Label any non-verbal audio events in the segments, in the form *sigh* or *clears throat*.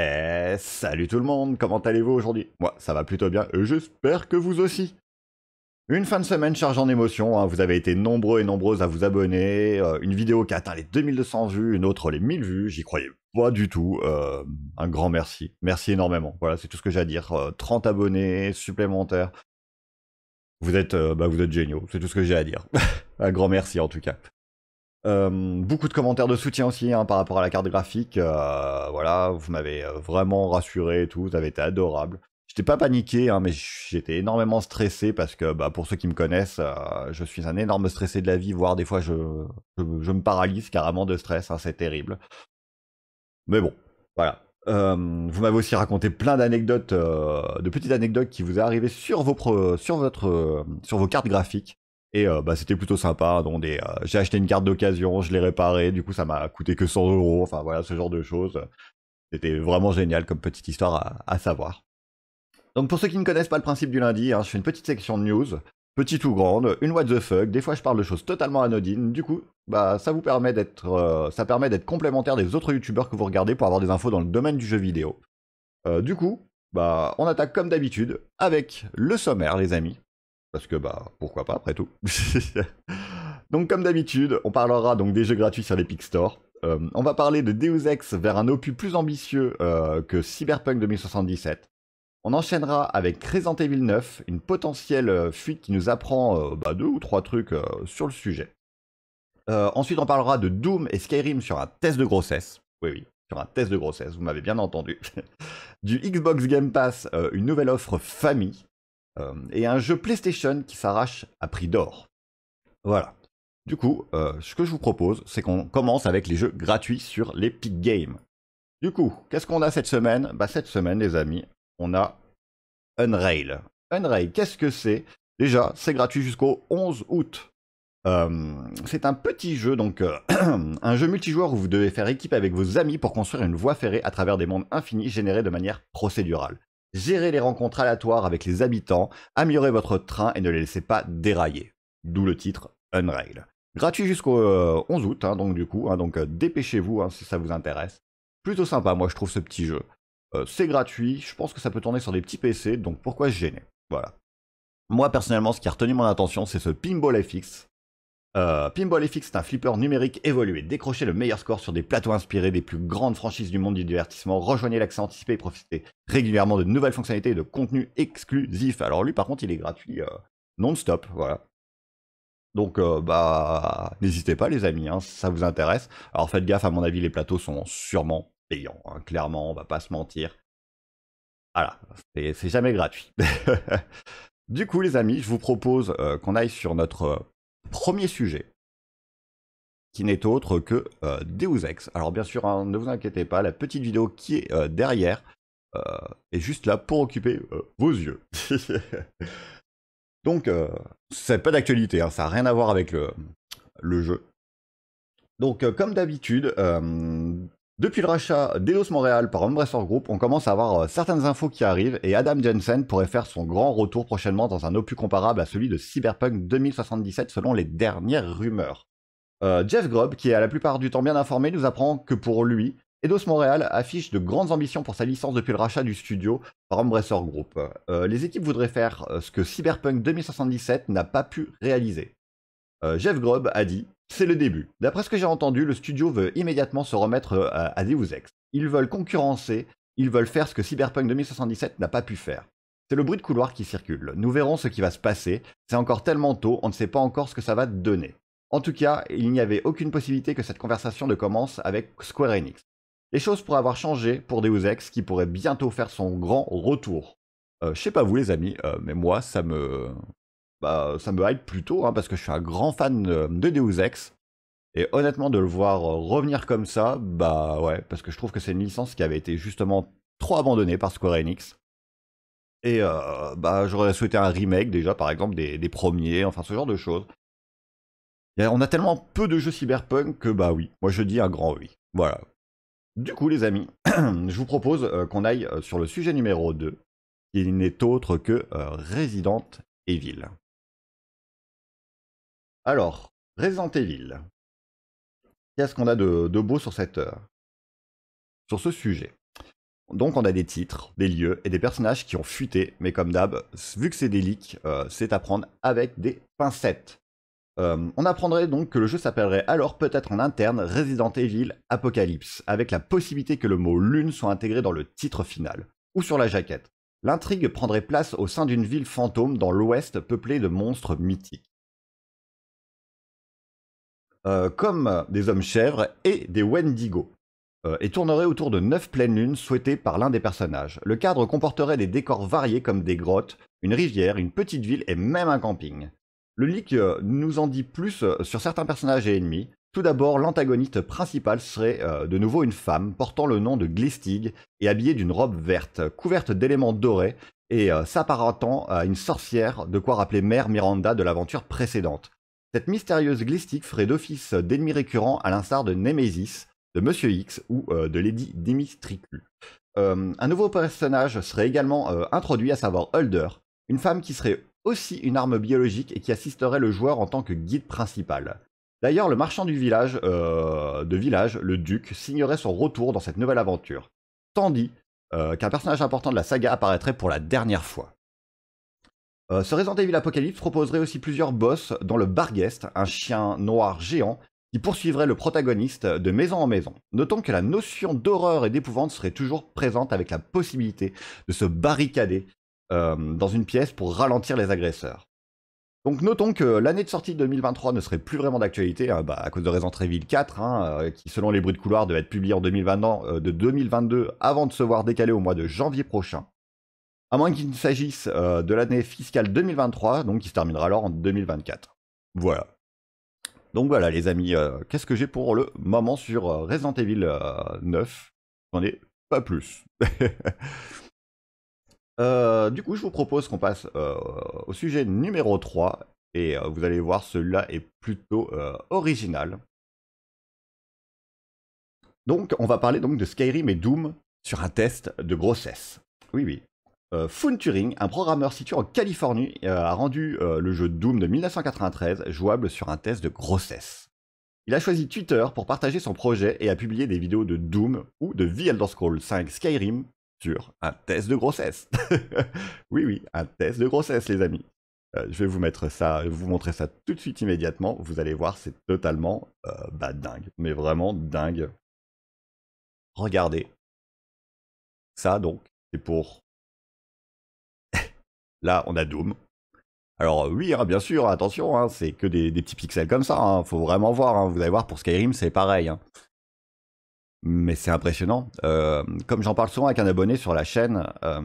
Eh, salut tout le monde, comment allez-vous aujourd'hui Moi, ça va plutôt bien, et j'espère que vous aussi Une fin de semaine chargée en émotions, hein, vous avez été nombreux et nombreuses à vous abonner, euh, une vidéo qui a atteint les 2200 vues, une autre les 1000 vues, j'y croyais pas du tout, euh, un grand merci, merci énormément, voilà, c'est tout ce que j'ai à dire, 30 euh, abonnés supplémentaires, vous êtes, bah, vous êtes géniaux, c'est tout ce que j'ai à dire, *laughs* un grand merci en tout cas euh, beaucoup de commentaires de soutien aussi hein, par rapport à la carte graphique. Euh, voilà, vous m'avez euh, vraiment rassuré et tout, vous avez été adorable. J'étais pas paniqué, hein, mais j'étais énormément stressé parce que, bah, pour ceux qui me connaissent, je suis un énorme stressé de la vie, voire des fois je, je, me paralyse carrément de stress, hein, c'est terrible. Mais bon, voilà. vous m'avez aussi raconté plein d'anecdotes, de petites anecdotes qui vous est arrivées sur vos, sur votre, sur vos cartes graphiques. Et euh, bah, c'était plutôt sympa. Hein, donc euh, j'ai acheté une carte d'occasion, je l'ai réparée, du coup ça m'a coûté que 100 euros. Enfin voilà, ce genre de choses. C'était vraiment génial comme petite histoire à, savoir. Donc pour ceux qui ne connaissent pas le principe du lundi, hein, je fais une petite section de news, petite ou grande, une what the fuck. Des fois je parle de choses totalement anodines. Du coup, bah ça vous permet d'être, euh, ça permet d'être complémentaire des autres Youtubers que vous regardez pour avoir des infos dans le domaine du jeu vidéo. du coup, bah on attaque comme d'habitude avec le sommaire, les amis. Parce que, bah, pourquoi pas, après tout. *laughs* donc, comme d'habitude, on parlera donc des jeux gratuits sur l'Epic Store. Euh, on va parler de Deus Ex vers un opus plus ambitieux euh, que Cyberpunk 2077. On enchaînera avec Crescent Evil 9, une potentielle euh, fuite qui nous apprend bah, deux ou trois trucs sur le sujet. ensuite, on parlera de Doom et Skyrim sur un test de grossesse. Oui, oui, sur un test de grossesse, vous m'avez bien entendu. *laughs* du Xbox Game Pass, une nouvelle offre famille. Euh, et un jeu PlayStation qui s'arrache à prix d'or. Voilà. Du coup, euh, ce que je vous propose, c'est qu'on commence avec les jeux gratuits sur l'Epic Game. Du coup, qu'est-ce qu'on a cette semaine bah, Cette semaine, les amis, on a Unrail. Unrail, qu'est-ce que c'est Déjà, c'est gratuit jusqu'au 11 août. Euh, c'est un petit jeu, donc *clears throat* un jeu multijoueur où vous devez faire équipe avec vos amis pour construire une voie ferrée à travers des mondes infinis générés de manière procédurale. Gérez les rencontres aléatoires avec les habitants, améliorez votre train et ne les laissez pas dérailler. D'où le titre Unrail. Gratuit jusqu'au 11 euh, août, hein, donc du coup, hein, donc euh, dépêchez-vous hein, si ça vous intéresse. Plutôt sympa, moi je trouve ce petit jeu. Euh, c'est gratuit, je pense que ça peut tourner sur des petits PC, donc pourquoi se gêner Voilà. Moi personnellement, ce qui a retenu mon attention, c'est ce Pinball FX. Euh, Pinball FX est un flipper numérique évolué. Décrochez le meilleur score sur des plateaux inspirés des plus grandes franchises du monde du divertissement. Rejoignez l'accès anticipé et profitez régulièrement de nouvelles fonctionnalités et de contenus exclusifs. Alors lui, par contre, il est gratuit euh, non-stop. Voilà. Donc, euh, bah, n'hésitez pas, les amis, hein, ça vous intéresse. Alors faites gaffe, à mon avis, les plateaux sont sûrement payants. Hein, clairement, on va pas se mentir. Voilà, c'est jamais gratuit. *laughs* du coup, les amis, je vous propose qu'on aille sur notre Premier sujet, qui n'est autre que euh, Deus Ex. Alors bien sûr, hein, ne vous inquiétez pas, la petite vidéo qui est euh, derrière euh, est juste là pour occuper vos yeux. *laughs* Donc, c'est pas d'actualité, hein, ça n'a rien à voir avec le jeu. Donc, comme d'habitude, depuis le rachat d'Edos Montréal par Ombressor Group, on commence à avoir euh, certaines infos qui arrivent et Adam Jensen pourrait faire son grand retour prochainement dans un opus comparable à celui de Cyberpunk 2077 selon les dernières rumeurs. Euh, Jeff Grubb, qui est à la plupart du temps bien informé, nous apprend que pour lui, Eidos Montréal affiche de grandes ambitions pour sa licence depuis le rachat du studio par Embracer Group. Euh, les équipes voudraient faire ce que Cyberpunk 2077 n'a pas pu réaliser. Euh, Jeff Grubb a dit C'est le début. D'après ce que j'ai entendu, le studio veut immédiatement se remettre euh, à, Deus Ex. Ils veulent concurrencer, ils veulent faire ce que Cyberpunk 2077 n'a pas pu faire. C'est le bruit de couloir qui circule. Nous verrons ce qui va se passer. C'est encore tellement tôt, on ne sait pas encore ce que ça va donner. En tout cas, il n'y avait aucune possibilité que cette conversation ne commence avec Square Enix. Les choses pourraient avoir changé pour Deus Ex qui pourrait bientôt faire son grand retour. Euh, je sais pas vous les amis, mais moi ça me bah, ça me hype plutôt, hein, parce que je suis un grand fan de, Deus Ex. Et honnêtement, de le voir euh, revenir comme ça, bah ouais, parce que je trouve que c'est une licence qui avait été justement trop abandonnée par Square Enix. Et euh, bah, j'aurais souhaité un remake déjà, par exemple, des, premiers, enfin ce genre de choses. on a tellement peu de jeux cyberpunk que bah oui, moi je dis un grand oui. Voilà. Du coup, les amis, *clears throat* je vous propose euh, qu'on aille sur le sujet numéro 2, qui n'est autre que Resident Evil. Alors, Resident Evil. Qu'est-ce qu'on a de, beau sur cette euh, Sur ce sujet. Donc on a des titres, des lieux et des personnages qui ont fuité, mais comme d'hab, vu que c'est des leaks, euh, c'est à prendre avec des pincettes. Euh, on apprendrait donc que le jeu s'appellerait alors peut-être en interne Resident Evil Apocalypse, avec la possibilité que le mot lune soit intégré dans le titre final, ou sur la jaquette. L'intrigue prendrait place au sein d'une ville fantôme dans l'ouest peuplée de monstres mythiques. Euh, comme des hommes chèvres et des Wendigo, euh, et tournerait autour de neuf pleines lunes souhaitées par l'un des personnages. Le cadre comporterait des décors variés comme des grottes, une rivière, une petite ville et même un camping. Le leak euh, nous en dit plus sur certains personnages et ennemis. Tout d'abord, l'antagoniste principal serait de nouveau une femme portant le nom de Glistig et habillée d'une robe verte, couverte d'éléments dorés et s'apparentant à une sorcière, de quoi rappeler Mère Miranda de l'aventure précédente. Cette mystérieuse glistique ferait d'office d'ennemis récurrents à l'instar de Nemesis, de Monsieur X ou euh, de Lady Dimitricu. Euh, un nouveau personnage serait également euh, introduit, à savoir Holder, une femme qui serait aussi une arme biologique et qui assisterait le joueur en tant que guide principal. D'ailleurs, le marchand du village, de village, le duc, signerait son retour dans cette nouvelle aventure, tandis qu'un personnage important de la saga apparaîtrait pour la dernière fois. Euh, ce Resident Evil Apocalypse proposerait aussi plusieurs boss, dont le Barguest, un chien noir géant qui poursuivrait le protagoniste de maison en maison. Notons que la notion d'horreur et d'épouvante serait toujours présente avec la possibilité de se barricader euh, dans une pièce pour ralentir les agresseurs. Donc notons que l'année de sortie de 2023 ne serait plus vraiment d'actualité hein, bah, à cause de Resident Evil 4, hein, euh, qui selon les bruits de couloir devait être publié en 2020, de 2022 avant de se voir décalé au mois de janvier prochain à moins qu'il s'agisse euh, de l'année fiscale 2023, donc qui se terminera alors en 2024. Voilà. Donc voilà les amis, euh, qu'est-ce que j'ai pour le moment sur euh, Resident Evil 9 J'en ai pas plus. *laughs* du coup, je vous propose qu'on passe au sujet numéro 3, et vous allez voir, celui-là est plutôt original. Donc, on va parler donc de Skyrim et Doom sur un test de grossesse. Oui, oui funturing, euh, Turing, un programmeur situé en Californie, euh, a rendu euh, le jeu Doom de 1993 jouable sur un test de grossesse. Il a choisi Twitter pour partager son projet et a publié des vidéos de Doom ou de The Elder Scrolls 5 Skyrim sur un test de grossesse. *laughs* oui, oui, un test de grossesse, les amis. je vais vous mettre ça, vous montrer ça tout de suite immédiatement. Vous allez voir, c'est totalement bah, dingue, mais vraiment dingue. Regardez. Ça, donc, c'est pour Là, on a Doom. Alors euh, oui, hein, bien sûr, attention, hein, c'est que des, petits pixels comme ça. Hein, faut vraiment voir. vous allez voir, pour Skyrim, c'est pareil. Mais c'est impressionnant. Euh, comme j'en parle souvent avec un abonné sur la chaîne, euh,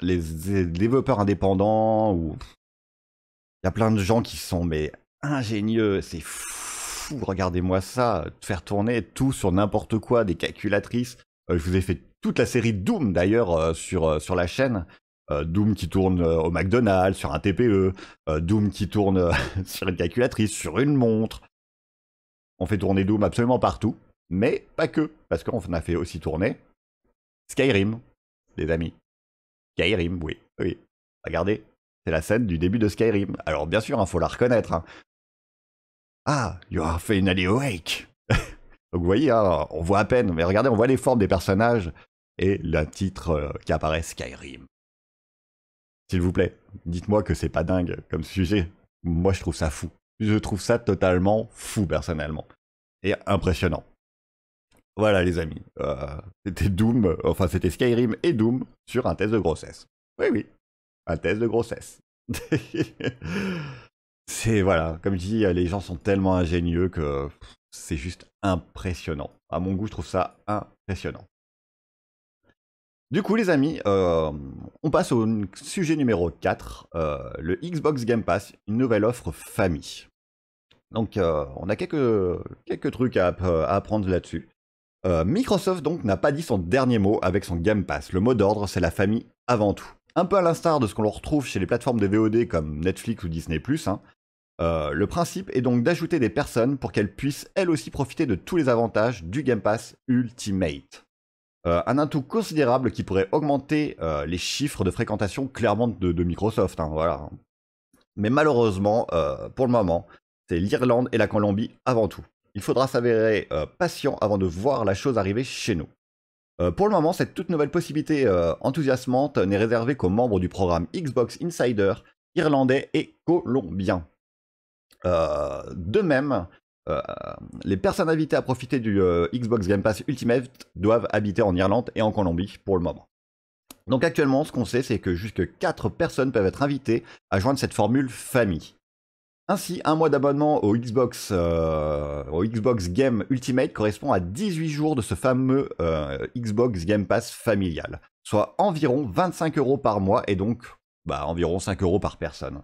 les, développeurs indépendants, ou il y a plein de gens qui sont mais ingénieux, c'est fou. Regardez-moi ça, faire tourner tout sur n'importe quoi, des calculatrices. je vous ai fait toute la série Doom d'ailleurs sur, sur la chaîne. Euh, Doom qui tourne euh, au McDonald's, sur un TPE, euh, Doom qui tourne *laughs* sur une calculatrice, sur une montre. On fait tourner Doom absolument partout, mais pas que, parce qu'on a fait aussi tourner Skyrim, les amis. Skyrim, oui, oui. Regardez, c'est la scène du début de Skyrim. Alors bien sûr, il hein, faut la reconnaître. Hein. Ah, you une finally awake. *laughs* Donc vous voyez, hein, on voit à peine, mais regardez, on voit les formes des personnages et le titre qui apparaît Skyrim. S'il vous plaît, dites-moi que c'est pas dingue comme sujet. Moi, je trouve ça fou. Je trouve ça totalement fou, personnellement. Et impressionnant. Voilà, les amis. Euh, c'était Doom, enfin, c'était Skyrim et Doom sur un test de grossesse. Oui, oui. Un test de grossesse. *laughs* c'est, voilà, comme je dis, les gens sont tellement ingénieux que c'est juste impressionnant. À mon goût, je trouve ça impressionnant. Du coup, les amis, euh, on passe au sujet numéro 4, euh, le Xbox Game Pass, une nouvelle offre famille. Donc, euh, on a quelques, trucs à, apprendre là-dessus. Microsoft, donc, n'a pas dit son dernier mot avec son Game Pass. Le mot d'ordre, c'est la famille avant tout. Un peu à l'instar de ce qu'on retrouve chez les plateformes de VOD comme Netflix ou Disney+, hein. le principe est donc d'ajouter des personnes pour qu'elles puissent elles aussi profiter de tous les avantages du Game Pass Ultimate. Euh, un atout considérable qui pourrait augmenter euh, les chiffres de fréquentation clairement de, Microsoft. Hein, voilà. Mais malheureusement, euh, pour le moment, c'est l'Irlande et la Colombie avant tout. Il faudra s'avérer patient avant de voir la chose arriver chez nous. pour le moment, cette toute nouvelle possibilité enthousiasmante n'est réservée qu'aux membres du programme Xbox Insider, irlandais et colombien. de même, euh, les personnes invitées à profiter du euh, Xbox Game Pass Ultimate doivent habiter en Irlande et en Colombie pour le moment. Donc actuellement, ce qu'on sait, c'est que jusque 4 personnes peuvent être invitées à joindre cette formule famille. Ainsi, un mois d'abonnement au, Xbox, euh, au Xbox Game Ultimate correspond à 18 jours de ce fameux Xbox Game Pass familial, soit environ 25 euros par mois et donc bah, environ 5 euros par personne.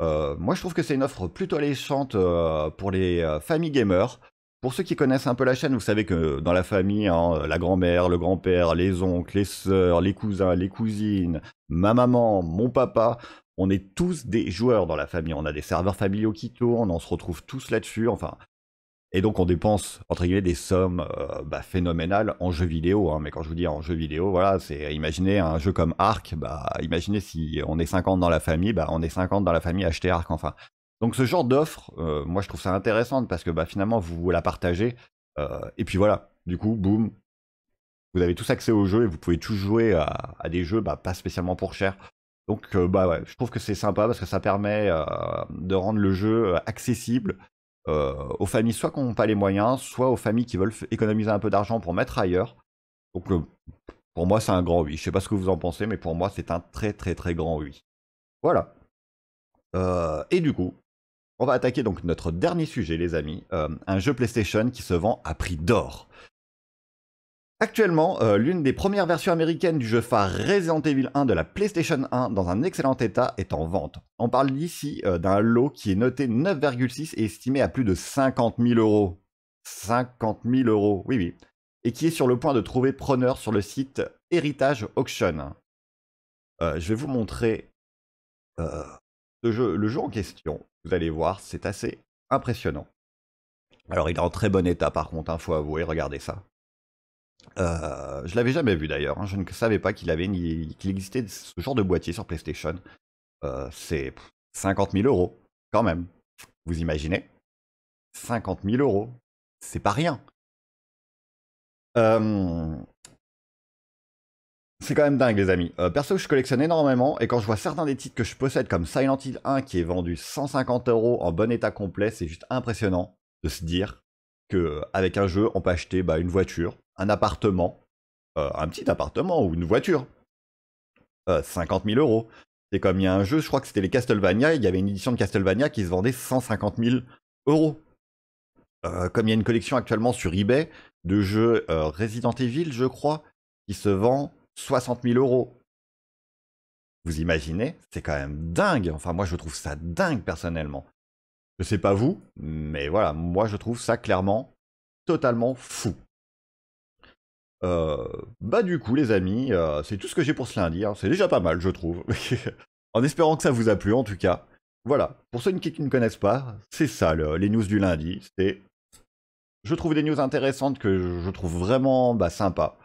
Euh, moi, je trouve que c'est une offre plutôt alléchante euh, pour les euh, familles gamers. Pour ceux qui connaissent un peu la chaîne, vous savez que dans la famille, hein, la grand-mère, le grand-père, les oncles, les sœurs, les cousins, les cousines, ma maman, mon papa, on est tous des joueurs dans la famille. On a des serveurs familiaux qui tournent, on se retrouve tous là-dessus. Enfin, et donc on dépense entre guillemets des sommes euh, bah, phénoménales en jeux vidéo. Hein. Mais quand je vous dis en jeux vidéo, voilà, c'est imaginez un jeu comme Arc. Bah, imaginez si on est 50 dans la famille, bah, on est 50 dans la famille acheter Arc. Enfin, donc ce genre d'offre, euh, moi je trouve ça intéressante parce que bah, finalement vous, la partagez. Euh, et puis voilà, du coup, boum, vous avez tous accès au jeu et vous pouvez tous jouer à, des jeux bah, pas spécialement pour cher. Donc bah ouais, je trouve que c'est sympa parce que ça permet de rendre le jeu accessible euh, aux familles soit qui n'ont pas les moyens, soit aux familles qui veulent économiser un peu d'argent pour mettre ailleurs. Donc pour moi, c'est un grand oui. Je sais pas ce que vous en pensez, mais pour moi, c'est un très très très grand oui. Voilà. Euh, et du coup, on va attaquer donc notre dernier sujet, les amis. Euh, un jeu PlayStation qui se vend à prix d'or. Actuellement, euh, l'une des premières versions américaines du jeu phare Resident Evil 1 de la PlayStation 1 dans un excellent état est en vente. On parle ici euh, d'un lot qui est noté 9,6 et estimé à plus de 50 000 euros. 50 000 euros, oui oui. Et qui est sur le point de trouver preneur sur le site Heritage Auction. Euh, je vais vous montrer le jeu, en question. Vous allez voir, c'est assez impressionnant. Alors il est en très bon état par contre, il hein, faut avouer, regardez ça. Euh, je l'avais jamais vu d'ailleurs. Hein. Je ne savais pas qu'il avait qu'il existait ce genre de boîtier sur PlayStation. Euh, c'est 50 000 euros quand même. Vous imaginez 50 000 euros, c'est pas rien. Euh, c'est quand même dingue, les amis. perso, je collectionne énormément et quand je vois certains des titres que je possède, comme Silent Hill 1 qui est vendu 150 euros en bon état complet, c'est juste impressionnant de se dire que un jeu, on peut acheter bah, une voiture, un appartement, euh, un petit appartement ou une voiture. 50 euh, 000 euros. C'est comme il y a un jeu, je crois que c'était les Castlevania, il y avait une édition de Castlevania qui se vendait 150 000 euros. Euh, comme il y a une collection actuellement sur eBay de jeux Resident Evil, je crois, qui se vend 60 000 euros. Vous imaginez C'est quand même dingue. Enfin, moi, je trouve ça dingue personnellement. Je sais pas vous, mais voilà, moi, je trouve ça clairement totalement fou. Euh, bah du coup les amis, euh, c'est tout ce que j'ai pour ce lundi, hein. c'est déjà pas mal je trouve, *laughs* en espérant que ça vous a plu en tout cas. Voilà, pour ceux qui ne connaissent pas, c'est ça les news du lundi, c'est... Je trouve des news intéressantes que je trouve vraiment bah, sympa.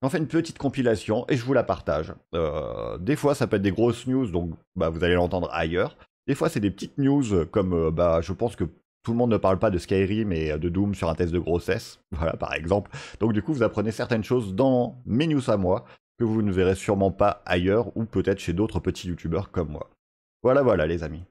J'en fais une petite compilation et je vous la partage. Euh, des fois ça peut être des grosses news, donc bah, vous allez l'entendre ailleurs. Des fois c'est des petites news comme bah, je pense que tout le monde ne parle pas de Skyrim et euh, de Doom sur un test de grossesse, *laughs* voilà par exemple. Donc du coup, vous apprenez certaines choses dans mes news à moi que vous ne verrez sûrement pas ailleurs ou peut-être chez d'autres petits youtubeurs comme moi. Voilà, voilà les amis.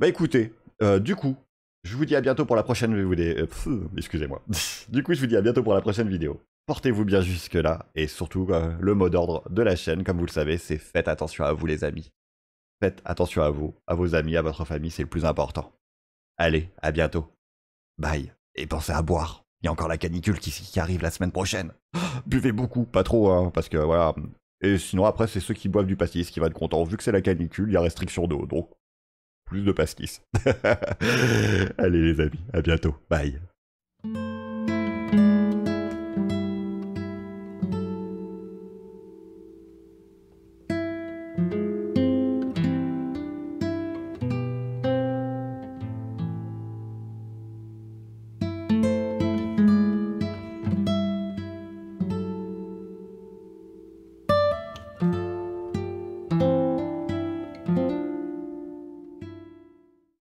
Bah écoutez, euh, du coup, je vous dis à bientôt pour la prochaine vidéo. Euh, excusez-moi. *laughs* du coup, je vous dis à bientôt pour la prochaine vidéo. Portez-vous bien jusque-là et surtout le mot d'ordre de la chaîne, comme vous le savez, c'est faites attention à vous les amis. Faites attention à vous, à vos amis, à votre famille, c'est le plus important. Allez, à bientôt. Bye. Et pensez à boire. Il y a encore la canicule qui, arrive la semaine prochaine. *gasps* Buvez beaucoup, pas trop, hein, parce que voilà. Et sinon, après, c'est ceux qui boivent du pastis qui vont être contents. Vu que c'est la canicule, il y a restriction d'eau, donc plus de pastis. *laughs* Allez les amis, à bientôt. Bye.